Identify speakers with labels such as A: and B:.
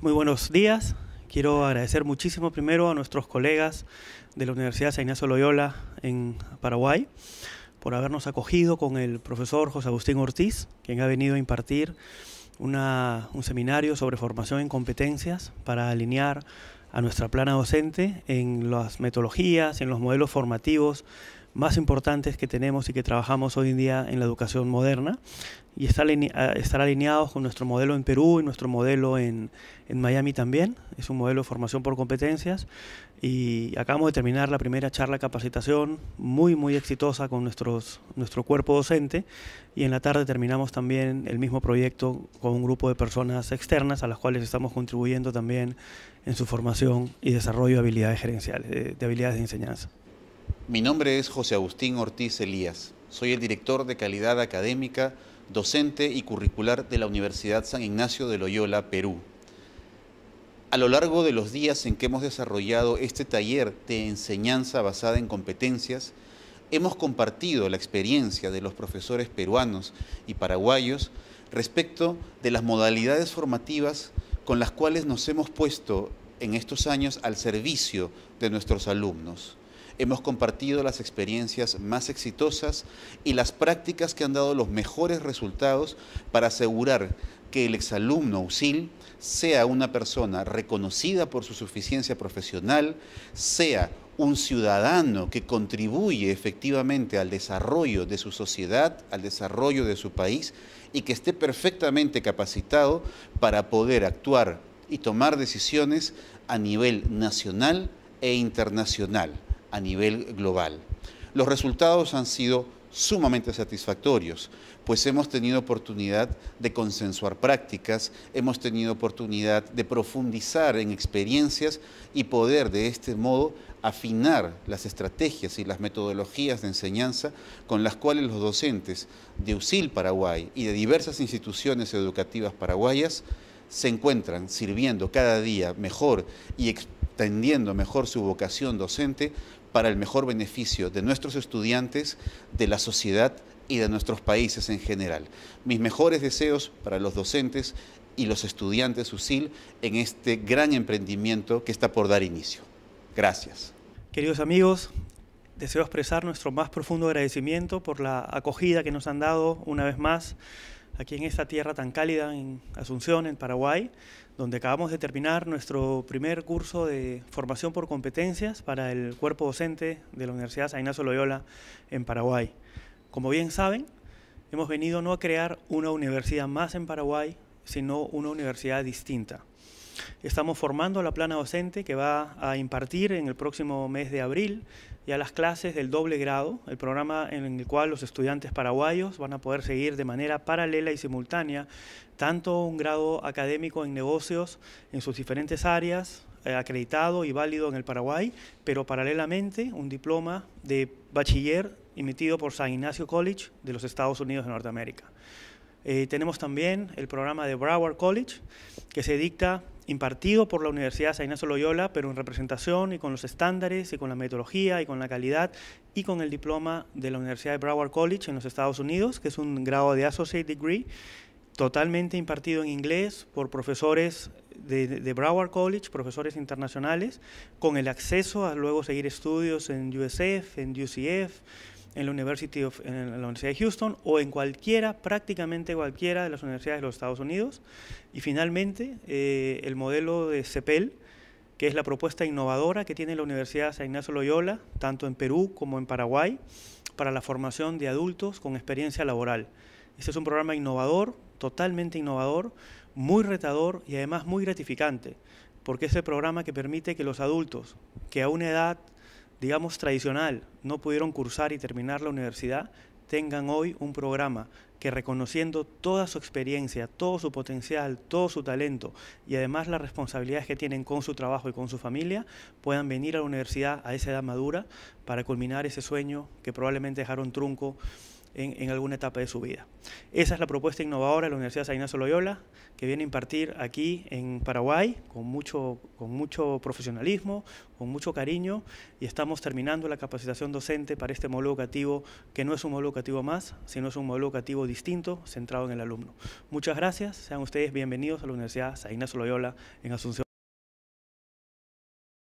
A: Muy buenos días. Quiero agradecer muchísimo primero a nuestros colegas de la Universidad San Ignacio Loyola en Paraguay por habernos acogido con el profesor José Agustín Ortiz, quien ha venido a impartir un seminario sobre formación en competencias para alinear a nuestra plana docente en las metodologías, en los modelos formativos más importantes que tenemos y que trabajamos hoy en día en la educación moderna y ah, estar, alineados con nuestro modelo en Perú y nuestro modelo en, en Miami también. Es un modelo de formación por competencias y acabamos de terminar la primera charla de capacitación muy muy exitosa con nuestros, nuestro cuerpo docente y en la tarde terminamos también el mismo proyecto con un grupo de personas externas a las cuales estamos contribuyendo también en su formación y desarrollo de habilidades gerenciales, de habilidades de enseñanza.
B: Mi nombre es José Agustín Ortiz Elías, soy el director de calidad académica docente y curricular de la Universidad San Ignacio de Loyola, Perú. A lo largo de los días en que hemos desarrollado este taller de enseñanza basada en competencias, hemos compartido la experiencia de los profesores peruanos y paraguayos respecto de las modalidades formativas con las cuales nos hemos puesto en estos años al servicio de nuestros alumnos. Hemos compartido las experiencias más exitosas y las prácticas que han dado los mejores resultados para asegurar que el exalumno USIL sea una persona reconocida por su suficiencia profesional, sea un ciudadano que contribuye efectivamente al desarrollo de su sociedad, al desarrollo de su país y que esté perfectamente capacitado para poder actuar y tomar decisiones a nivel nacional e internacional a nivel global. Los resultados han sido sumamente satisfactorios, pues hemos tenido oportunidad de consensuar prácticas, hemos tenido oportunidad de profundizar en experiencias y poder de este modo afinar las estrategias y las metodologías de enseñanza con las cuales los docentes de USIL Paraguay y de diversas instituciones educativas paraguayas se encuentran sirviendo cada día mejor y extendiendo mejor su vocación docente para el mejor beneficio de nuestros estudiantes, de la sociedad y de nuestros países en general. Mis mejores deseos para los docentes y los estudiantes USIL en este gran emprendimiento que está por dar inicio. Gracias.
A: Queridos amigos, deseo expresar nuestro más profundo agradecimiento por la acogida que nos han dado una vez más aquí en esta tierra tan cálida, en Asunción, en Paraguay, donde acabamos de terminar nuestro primer curso de formación por competencias para el cuerpo docente de la Universidad San Loyola en Paraguay. Como bien saben, hemos venido no a crear una universidad más en Paraguay, sino una universidad distinta. Estamos formando la plana docente que va a impartir en el próximo mes de abril ya las clases del doble grado, el programa en el cual los estudiantes paraguayos van a poder seguir de manera paralela y simultánea tanto un grado académico en negocios en sus diferentes áreas, eh, acreditado y válido en el Paraguay, pero paralelamente un diploma de bachiller emitido por San Ignacio College de los Estados Unidos de Norteamérica. Eh, tenemos también el programa de Broward College, que se dicta impartido por la Universidad San Loyola, pero en representación y con los estándares y con la metodología y con la calidad y con el diploma de la Universidad de Broward College en los Estados Unidos, que es un grado de Associate Degree, totalmente impartido en inglés por profesores de, de, Broward College, profesores internacionales, con el acceso a luego seguir estudios en USF, en UCF, en la, University of, la Universidad de Houston o en cualquiera, prácticamente cualquiera de las universidades de los Estados Unidos. Y finalmente, eh, el modelo de CEPEL, que es la propuesta innovadora que tiene la Universidad San Ignacio Loyola, tanto en Perú como en Paraguay, para la formación de adultos con experiencia laboral. Este es un programa innovador, totalmente innovador, muy retador y además muy gratificante, porque es el programa que permite que los adultos que a una edad digamos, tradicional, no pudieron cursar y terminar la universidad, tengan hoy un programa que reconociendo toda su experiencia, todo su potencial, todo su talento y además las responsabilidades que tienen con su trabajo y con su familia, puedan venir a la universidad a esa edad madura para culminar ese sueño que probablemente dejaron trunco en, alguna etapa de su vida. Esa es la propuesta innovadora de la Universidad San Ignacio Loyola, que viene a impartir aquí en Paraguay con mucho, con mucho profesionalismo, con mucho cariño, y estamos terminando la capacitación docente para este modelo educativo, que no es un modelo educativo más, sino es un modelo educativo distinto, centrado en el alumno. Muchas gracias, sean ustedes bienvenidos a la Universidad San Loyola en Asunción.